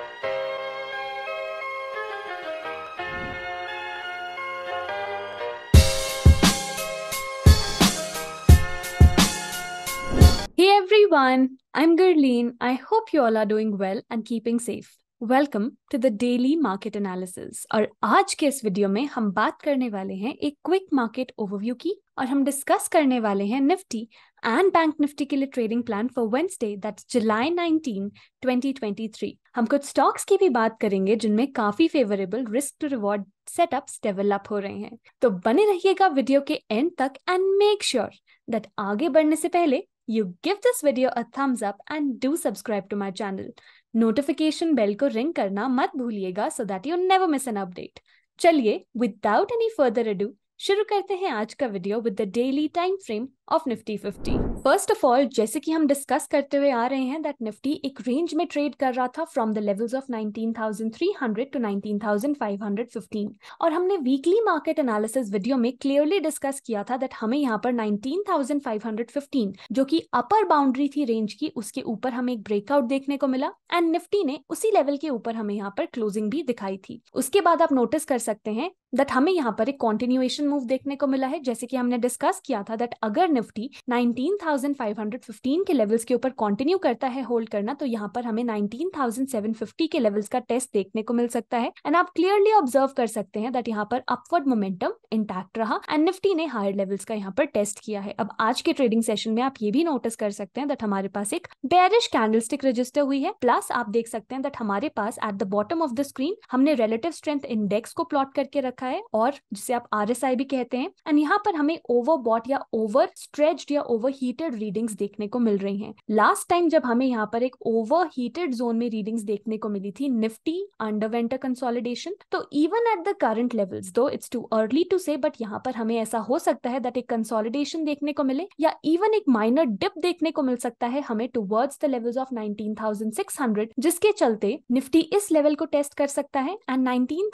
Hey everyone, I'm Gurleen. I hope you all are doing well and keeping safe. Welcome to the daily market analysis और आज के इस video में हम बात करने वाले हैं एक क्विक मार्केट ओवरव्यू की और हम डिस्कस करने वाले हैं निफ्टी एंड बैंक निफ्टी के लिए trading plan for Wednesday that's July 19, 2023 हम कुछ स्टॉक्स की भी बात करेंगे जिनमें काफी favourable risk to reward setups develop हो रहे हैं तो बने रहिएगा वीडियो के एंड तक एंड मेक श्योर दैट आगे बढ़ने से पहले you give this video a thumbs up and do subscribe to my channel notification bell को रिंग करना मत भूलिएगा so that you never miss an update चलिए विदाउट एनी फर्दर अडू शुरू करते हैं आज का video with the daily time frame of Nifty fifty first of all जैसे कि हम डिस्कस करते हुए आ रहे हैं दैट निफ्टी एक रेंज में ट्रेड कर रहा था from the levels of 19,300 to 19,515 और हमने वीकली मार्केट एनालिसिस वीडियो में क्लियरली डिस्कस किया था दैट हमें यहाँ पर 19,515 जो कि अपर बाउंड्री थी रेंज की उसके ऊपर हमें एक ब्रेकआउट देखने को मिला एंड निफ्टी ने उसी लेवल के ऊपर हमें यहाँ पर क्लोजिंग भी दिखाई थी उसके बाद आप नोटिस कर सकते हैं दैट हमें यहाँ पर एक कॉन्टिन्यूएशन मूव देखने को मिला है जैसे कि हमने डिस्कस किया था दैट अगर निफ्टी नाइनटीन 19,515 के लेवल्स के ऊपर कंटिन्यू करता है होल्ड करना तो यहाँ पर हमें 19,750 के लेवल्स का टेस्ट देखने को मिल सकता है एंड आप क्लियरली ऑब्जर्व कर सकते हैं दैट यहाँ पर अपवर्ड मोमेंटम इंटैक्ट रहा एंड निफ्टी ने हायर लेवल्स का यहाँ पर टेस्ट किया है अब आज के ट्रेडिंग सेशन में आप ये भी नोटिस कर सकते हैं दट हमारे पास एक बेरिश कैंडल रजिस्टर हुई है प्लस आप देख सकते हैं दट हमारे पास at the bottom of the screen हमने रिलेटिव स्ट्रेंथ इंडेक्स को प्लॉट करके रखा है और जिसे आप आर भी कहते हैं एंड यहाँ पर हमें ओवर या ओवर स्ट्रेच्ड या ओवर हीटेड रीडिंग्स देखने को मिल रही हैं लास्ट टाइम जब हमें यहाँ पर एक ओवर हीटेड जोन में रीडिंग्स देखने को मिली थी निफ्टी अंडरवेंट कंसोलिडेशन तो even at the current levels though it's too early to say but यहाँ पर हमें ऐसा हो सकता है दैट एक कंसोलिडेशन देखने को मिले या इवन एक माइनर डिप देखने को मिल सकता है हमें towards the levels of nineteen जिसके चलते निफ्टी इस लेवल को टेस्ट कर सकता है एंड नाइनटीन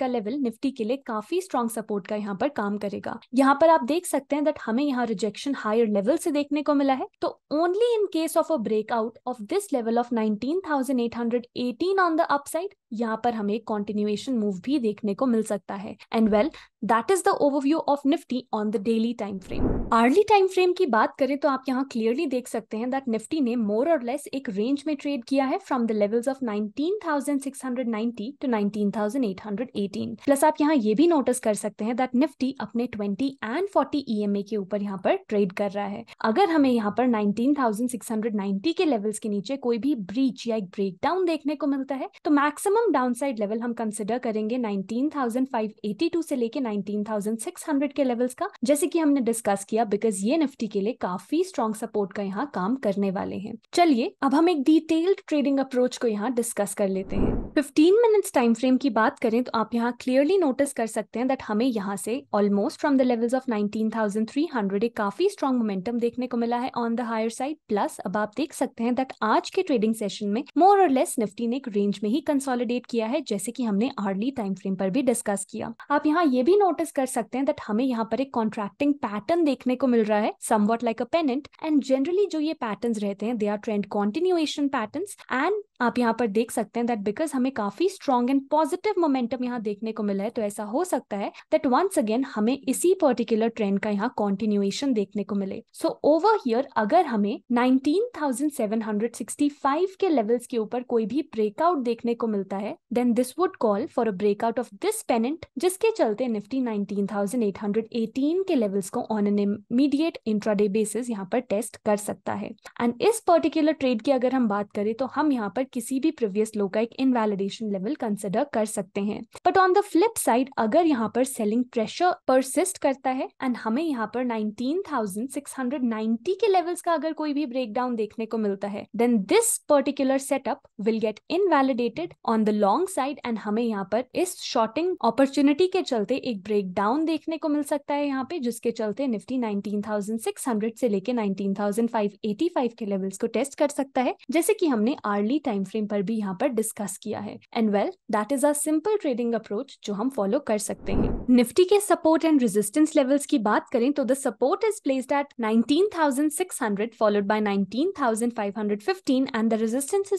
का लेवल निफ्टी के लिए काफी स्ट्रॉन्ग सपोर्ट का यहाँ पर काम करेगा यहाँ पर आप देख सकते हैं दैट हमें यहाँ रिजेक्शन हायर लेवल लेवल से देखने को मिला है तो only in case of a breakout of this level of 19,818 on the upside यहाँ पर हमें कॉन्टिन्यूएशन मूव भी देखने को मिल सकता है and well that is the overview of Nifty on the daily time frame hourly time frame की बात करें तो आप यहाँ क्लियरली देख सकते हैं दैट निफ्टी ने मोर और लेस एक रेंज में ट्रेड किया है from the levels of 19,690 to 19,818 plus आप यहाँ ये भी नोटिस कर सकते हैं दैट निफ्टी अपने 20 एंड 40 ईएमए के ऊपर यहाँ पर ट्रेड कर रहा है अगर हमें यहाँ पर 19,690 के लेवल्स के नीचे कोई भी ब्रीच या एक ब्रेक डाउन देखने को मिलता है तो मैक्सिमम साइड लेवल हम कंसिडर करेंगे टू से लेकर 19,600 के लेवल्स का जैसे कि हमने डिस्कस किया बिकॉज ये निफ्टी के लिए काफी स्ट्रॉन्ग सपोर्ट का यहाँ काम करने वाले हैं चलिए अब हम एक डिटेल्ड ट्रेडिंग अप्रोच को यहाँ डिस्कस कर लेते हैं 15 मिनट्स टाइम फ्रेम की बात करें तो आप यहाँ क्लियरली नोटिस कर सकते हैं दैट हमें यहाँ से almost from the levels of 19,300 एक काफी स्ट्रॉन्ग मोमेंटम देखने को मिला है on the higher side plus अब आप देख सकते हैं दैट आज के ट्रेडिंग सेशन में मोर और लेस निफ्टी ने एक रेंज में ही कंसोलिडेट किया है जैसे कि हमने आर्ली टाइम फ्रेम पर भी डिस्कस किया आप यहाँ ये भी नोटिस कर सकते हैं दैट हमें यहाँ पर एक कॉन्ट्रैक्टिंग पैटर्न देखने को मिल रहा है somewhat like a pennant and generally जो ये पैटर्न रहते हैं they are trend continuation pattern and आप यहाँ पर देख सकते हैं दैट बिकॉज हमें काफी स्ट्रॉन्ग एंड पॉजिटिव मोमेंटम यहाँ देखने को मिला है तो ऐसा हो सकता है दैट वंस अगेन हमें इसी पर्टिकुलर ट्रेंड का यहाँ कॉन्टिन्यूएशन देखने को मिले सो ओवर हियर अगर हमें 19,765 के लेवल्स के ऊपर कोई भी ब्रेकआउट देखने को मिलता है then this would call for a breakout of this pennant जिसके चलते निफ्टी निफ्टी 19,818 के लेवल्स को on an immediate intraday basis यहाँ पर टेस्ट कर सकता है एंड इस पर्टिकुलर ट्रेड की अगर हम बात करें तो हम यहाँ पर किसी भी प्रीवियस लो का एक इनवैलिडेशन लेवल कंसिडर कर सकते हैं but on the flip side अगर यहाँ पर सेलिंग प्रेशर परसिस्ट करता है एंड हमें यहाँ पर 19,690 के लेवल्स का अगर कोई भी ब्रेकडाउन देखने को मिलता है then this particular setup will get invalidated on the long side and हमें यहाँ पर इस शॉर्टिंग अपॉर्चुनिटी के चलते एक ब्रेकडाउन देखने को मिल सकता है यहाँ पे जिसके चलते निफ्टी 19,600 से लेके 19,585 के लेवल्स को टेस्ट कर सकता है जैसे कि हमने आर्ली टाइम फ्रेम पर भी यहाँ पर डिस्कस किया है and well that is a simple trading approach जो हम फॉलो कर सकते हैं निफ्टी के सपोर्ट एंड रेजिस्टेंस लेवल्स की बात करें तो the support is placed at 19,600 followed by 19,515 and at resistance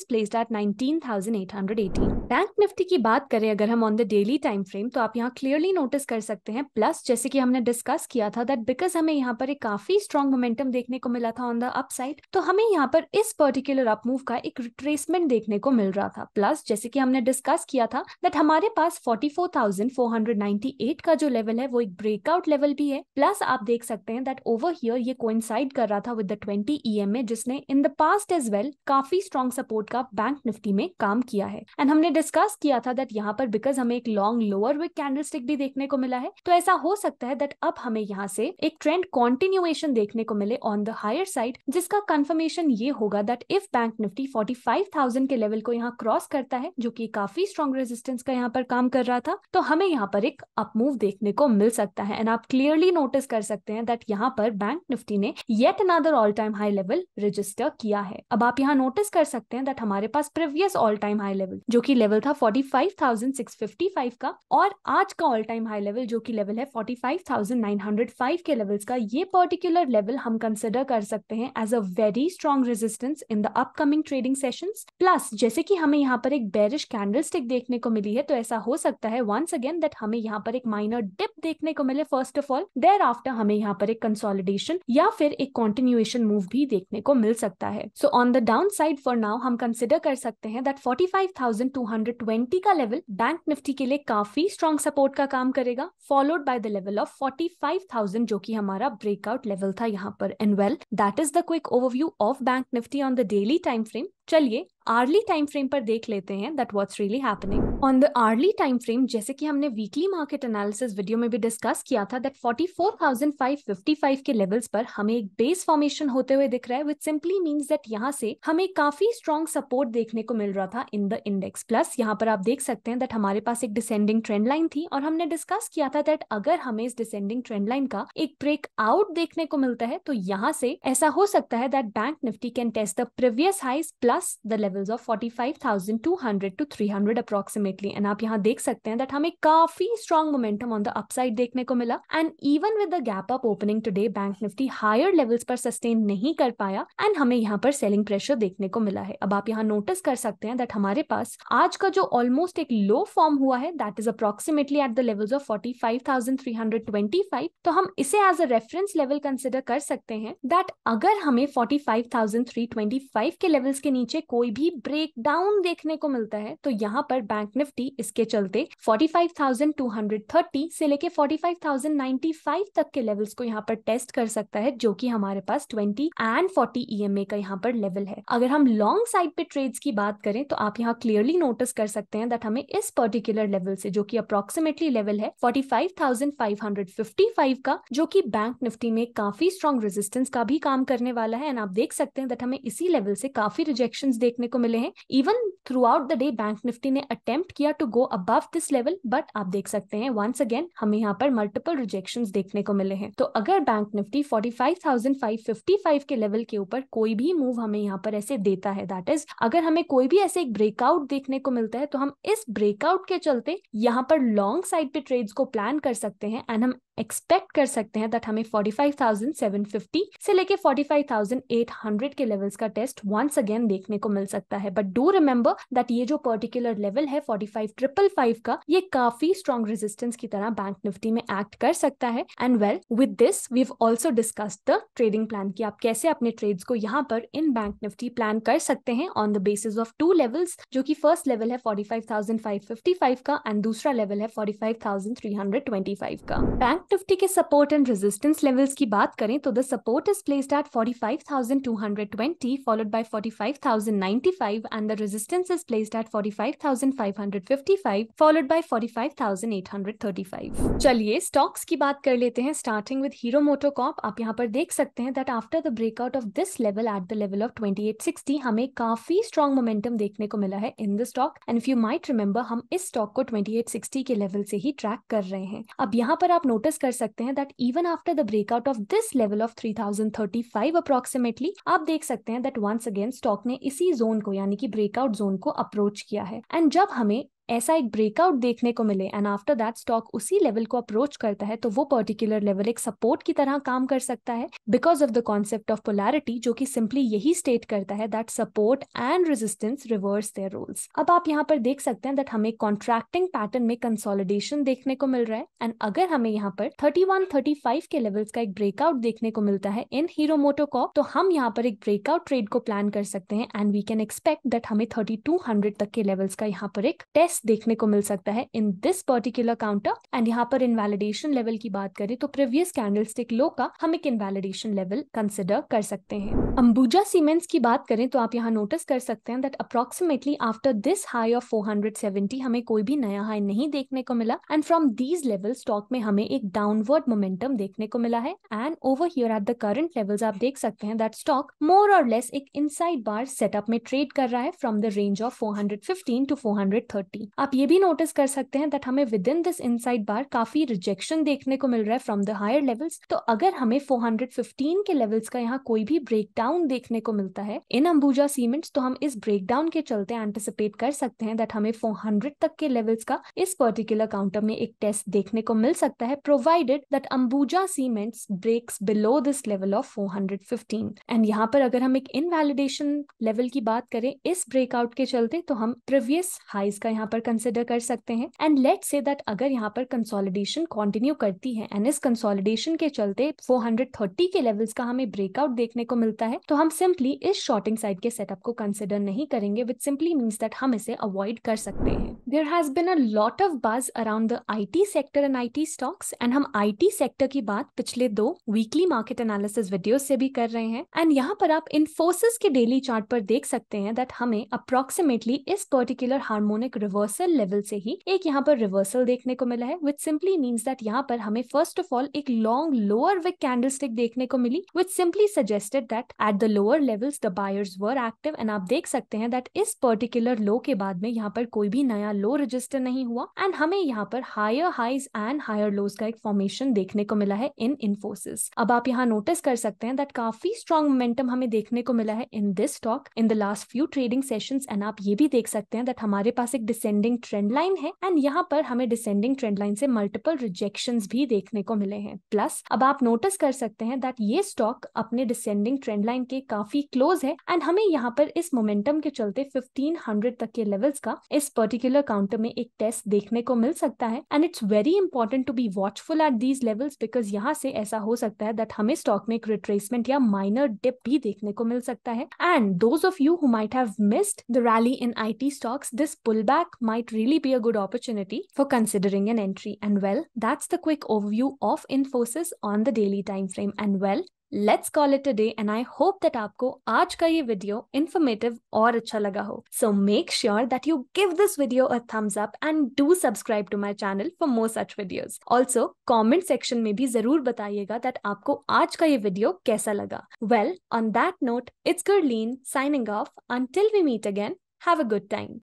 thousand eight hundred eighteen bank Nifty की बात करें अगर हम on the daily time frame तो आप यहाँ क्लियरली नोटिस कर सकते हैं प्लस जैसे कि हमने डिस्कस किया था दैट बिकॉज हमें यहाँ पर एक काफी स्ट्रॉन्ग मोमेंटम देखने को मिला था ऑन द अप साइड तो हमें यहाँ पर इस पर्टिकुलर अप मूव का एक रिट्रेसमेंट देखने को मिल रहा था प्लस जैसे कि हमने डिस्कस किया था दैट हमारे पास 44,498 का जो लेवल है वो एक ब्रेकआउट लेवल भी है प्लस आप देख सकते हैं दैट ओवर हियर ये कोइंसाइड कर रहा था विद द 20 ईएमए जिसने in the past as well काफी स्ट्रॉन्ग सपोर्ट का बैंक निफ्टी में काम किया है एंड हमने डिस्कस किया था दैट यहाँ पर बिकॉज हमें एक लॉन्ग लोअर विक कैंडलस्टिक भी देखने को मिला है तो ऐसा हो सकता है दैट अब हमें यहाँ से एक ट्रेंड कॉन्टिन्यूएशन देखने को मिले ऑन द हायर साइड जिसका कंफर्मेशन ये होगा दैट इफ बैंक निफ्टी 45,000 के लेवल को यहाँ क्रॉस करता है जो कि काफी स्ट्रॉन्ग रेजिस्टेंस का यहाँ पर काम कर रहा था तो हमें यहाँ पर एक अपमूव देखने को मिल सकता है एंड आप क्लियरली नोटिस कर सकते हैं दैट यहाँ पर बैंक निफ्टी ने yet another all time high level register किया है अब आप यहाँ नोटिस कर सकते हैं दैट हमारे पास previous all time high level जो की लेवल था फोर्टी का और आज का ऑल टाइम हाई लेवल जो कि लेवल है 45,905 के लेवल्स का ये पर्टिकुलर लेवल हम कंसिडर कर सकते हैं as a very strong resistance in the upcoming trading session plus जैसे कि हमें यहाँ पर एक बेरिश कैंडल स्टिक देखने को मिली है तो ऐसा हो सकता है वंस अगेन दैट हमें यहाँ पर एक माइनर डिप देखने को मिले first of all there after हमें यहाँ पर एक कंसोलिडेशन या फिर एक कॉन्टिन्यूएशन मूव भी देखने को मिल सकता है so on the down side for now हम कंसिडर कर सकते हैं दैट 45,220 का लेवल बैंक निफ्टी के लिए काफी स्ट्रॉन्ग सपोर्ट का काम करेगा करेगा followed by the level of 45,000 जो कि हमारा ब्रेकआउट लेवल था यहाँ पर and well that is the quick overview of bank Nifty on the daily time frame चलिए आर्ली टाइम फ्रेम पर देख लेते हैं that what's really happening on the hourly time frame जैसे कि हमने वीकली मार्केट एनालिसिस वीडियो में भी डिस्कस किया था दैट 44,555 के लेवल्स पर हमें एक बेस फॉर्मेशन होते हुए दिख रहा है विच सिंपली मींस दैट यहाँ से हमें काफी स्ट्रॉन्ग सपोर्ट देखने को मिल रहा था इन द इंडेक्स प्लस यहाँ पर आप देख सकते हैं दैट हमारे पास एक डिसेंडिंग ट्रेंड लाइन थी और हमने डिस्कस किया था दैट अगर हमें इस डिसेंडिंग ट्रेंड लाइन का एक ब्रेक आउट देखने को मिलता है तो यहाँ से ऐसा हो सकता है that bank Nifty can test the previous highs plus plus the levels of 45,200 to 300 approximately and आप यहाँ देख सकते हैं दैट हमें काफी strong momentum on the upside देखने को मिला and even with the gap up opening today bank Nifty higher levels पर सस्टेन नहीं कर पाया एंड हमें यहाँ पर सेलिंग प्रेशर देखने को मिला है अब आप यहाँ नोटिस कर सकते हैं दैट हमारे पास आज का जो ऑलमोस्ट एक लो फॉर्म हुआ है that is approximately at the levels of 45,325 तो हम इसे as a reference level consider कर सकते हैं दैट अगर हमें 45,325 के लेवल्स के नीचे नीचे कोई भी ब्रेक डाउन देखने को मिलता है तो यहाँ पर बैंक निफ्टी इसके चलते 45,230 से लेके 45,095 तक के लेवल्स को यहाँ पर टेस्ट कर सकता है जो कि हमारे पास 20 एंड 40 ईएमए का यहाँ पर लेवल है अगर हम लॉन्ग साइड पे ट्रेड्स की बात करें तो आप यहाँ क्लियरली नोटिस कर सकते हैं दैट हमें इस पर्टिकुलर लेवल से जो कि अप्रोक्सीमेटली लेवल है 45,555 का जो कि बैंक निफ्टी में काफी स्ट्रॉन्ग रेजिस्टेंस का भी काम करने वाला है एंड आप देख सकते हैं दैट हमें इसी लेवल से काफी रिजेक्ट करेक्शंस देखने को मिले हैं even throughout the day bank Nifty ने अटेम्प्ट किया to go above this level but आप देख सकते हैं वंस अगेन हमें यहाँ पर मल्टीपल रिजेक्शन देखने को मिले हैं तो अगर बैंक निफ्टी 45,555 के लेवल के ऊपर कोई भी मूव हमें यहाँ पर ऐसे देता है दैट इज अगर हमें कोई भी ऐसे एक ब्रेकआउट देखने को मिलता है तो हम इस ब्रेकआउट के चलते यहाँ पर लॉन्ग साइड पे ट्रेड्स को प्लान कर सकते हैं एंड हम एक्सपेक्ट कर सकते हैं दैट हमें 45,750 से लेके 45,800 के लेवल्स का टेस्ट वंस अगेन देख देखने को मिल सकता है बट डू रिमेम्बर दैट ये जो पर्टिकुलर लेवल है फोर्टी फाइव ट्रिपल फाइव का ये काफी स्ट्रॉन्ग रेजिस्टेंस की तरह बैंक निफ्टी में एक्ट कर सकता है and well with this we also discuss the trading plan की आप कैसे अपने ट्रेड्स को यहाँ पर इन बैंक निफ्टी प्लान कर सकते हैं on the basis of two levels जो की फर्स्ट लेवल है forty five five thousand fifty five का एंड दूसरा लेवल है forty five thousand three hundred twenty five का बैंक निफ्टी के सपोर्ट एंड रेजिस्टेंस लेवल्स की बात करें तो the support is placed at forty five thousand two hundred twenty followed by by 45,000 45,095 and the resistance is placed at 45,555 followed by 45,835 चलिए stocks की बात कर लेते हैं स्टार्टिंग विद हीरो मोटोकॉप आप यहाँ पर देख सकते हैं that after the breakout of this level at the level of 2860 हमें काफी स्ट्रॉन्ग मोमेंटम देखने को मिला है in the stock and if you might remember हम इस स्टॉक को 2860 के लेवल से ही ट्रैक कर रहे हैं अब यहाँ पर आप नोटिस कर सकते हैं that even after the breakout of this level of 3035 approximately आप देख सकते हैं दैट वंस अगेन स्टॉक ने इसी जोन को यानी कि ब्रेकआउट जोन को अप्रोच किया है एंड जब हमें ऐसा एक ब्रेकआउट देखने को मिले एंड आफ्टर दैट स्टॉक उसी लेवल को अप्रोच करता है तो वो पर्टिकुलर लेवल एक सपोर्ट की तरह काम कर सकता है because of the concept of polarity जो कि सिंपली यही स्टेट करता है that support and resistance reverse their roles अब आप यहाँ पर देख सकते हैं दैट हमें कॉन्ट्रैक्टिंग पैटर्न में कंसोलिडेशन देखने को मिल रहा है एंड अगर हमें यहाँ पर थर्टी वन थर्टी फाइव के लेवल्स का एक ब्रेकआउट देखने को मिलता है इन हीरो मोटो तो हम यहाँ पर एक ब्रेकआउट ट्रेड को प्लान कर सकते हैं and we can expect that हमें थर्टी टू हंड्रेड तक के लेवल्स का यहाँ पर एक टेस्ट प्लस देखने को मिल सकता है in this particular counter and यहाँ पर इनवैलिडेशन लेवल की बात करें तो प्रीवियस कैंडल स्टिक लो का हम एक इनवैलिडेशन लेवल कंसिडर कर सकते हैं अंबुजा सीमेंट्स की बात करें तो आप यहाँ नोटिस कर सकते हैं that approximately after this high of 470 हमें कोई भी नया हाई नहीं देखने को मिला and from these level stock में हमें एक डाउनवर्ड मोमेंटम देखने को मिला है and over here at the current levels आप देख सकते हैं दैट स्टॉक मोर और लेस एक इनसाइड बार सेटअप में ट्रेड कर रहा है from the range of 415 to 430 थी आप ये भी नोटिस कर सकते हैं दैट हमें within this inside bar काफी रिजेक्शन देखने को मिल रहा है फ्रॉम द हायर लेवल्स तो अगर हमें 415 के लेवल्स का यहाँ कोई भी ब्रेकडाउन देखने को मिलता है इन अंबुजा सीमेंट्स तो हम इस ब्रेकडाउन के चलते एंटिसिपेट कर सकते हैं दैट हमें 400 तक के लेवल्स का इस पर्टिकुलर काउंटर में एक टेस्ट देखने को मिल सकता है provided that Ambuja cements breaks below this level of 415 and यहाँ पर अगर हम एक इनवैलिडेशन लेवल की बात करें इस ब्रेकआउट के चलते तो हम प्रीवियस हाइज का यहाँ पर कंसिडर कर सकते हैं एंड लेट से दैट अगर यहाँ पर कंसोलिडेशन कंटिन्यू करती है एंड इस कंसोलिडेशन के चलते 430 के लेवल्स का हमें ब्रेकआउट देखने को मिलता है तो हम सिंपली इस शॉर्टिंग साइड के सेटअप को कंसिडर नहीं करेंगे विच सिंपली मीन्स दैट हम इसे अवॉइड कर सकते हैं there has been a lot of buzz around the I T sector and I T stocks and हम आई टी सेक्टर की बात पिछले दो वीकली मार्केट एनालिसिस वीडियो से भी कर रहे हैं एंड यहाँ पर आप इन्फोसिस के डेली चार्ट पर देख सकते हैं दैट हमें अप्रोक्सीमेटली इस particular harmonic reverse reversal level से ही एक यहाँ पर रिवर्सल देखने को मिला है विच सिंपली मीन दैट यहाँ पर हमें फर्स्ट ऑफ ऑल एक long lower wick candle stick देखने को मिली which simply suggested that at the lower levels the buyers were active and आप देख सकते हैं दैट इस पर्टिकुलर लो के बाद में यहाँ पर कोई भी नया लो रजिस्टर नहीं हुआ एंड हमें यहाँ पर higher highs and higher lows का एक फॉर्मेशन देखने को मिला है इन इन्फोसिस अब आप यहाँ नोटिस कर सकते हैं दैट काफी स्ट्रॉन्ग मोमेंटम हमें देखने को मिला है in this stock in the last few trading session and आप ये भी देख सकते हैं दैट हमारे पास एक डिसेंट असेंडिंग ट्रेंड लाइन है एंड यहाँ पर हमें डिसेंडिंग ट्रेंड लाइन से मल्टीपल रिजेक्शन भी देखने को मिले हैं प्लस अब आप नोटिस कर सकते हैं दैट ये स्टॉक अपने डिसेंडिंग ट्रेंड लाइन के काफी क्लोज है एंड हमें यहाँ पर इस मोमेंटम के चलते फिफ्टीन हंड्रेड तक के लेवल्स का इस पर्टिकुलर काउंटर में एक टेस्ट देखने को मिल सकता है and it's very important to be watchful at these levels because यहाँ से ऐसा हो सकता है दैट हमें स्टॉक में एक रिट्रेसमेंट या माइनर डिप भी देखने को मिल सकता है and those of you who might have missed the rally in I T stocks this pull back might really be a good opportunity for considering an entry. And well, that's the quick overview of Infosys on the daily time frame. And well, let's call it a day. And I hope that aapko aaj ka ye video informative aur acha laga ho. So make sure that you give this video a thumbs up and do subscribe to my channel for more such videos. Also, comment section mein bhi zarur batayega that aapko aaj ka ye video kaisa laga. Well, on that note, it's Gurleen signing off. Until we meet again, have a good time.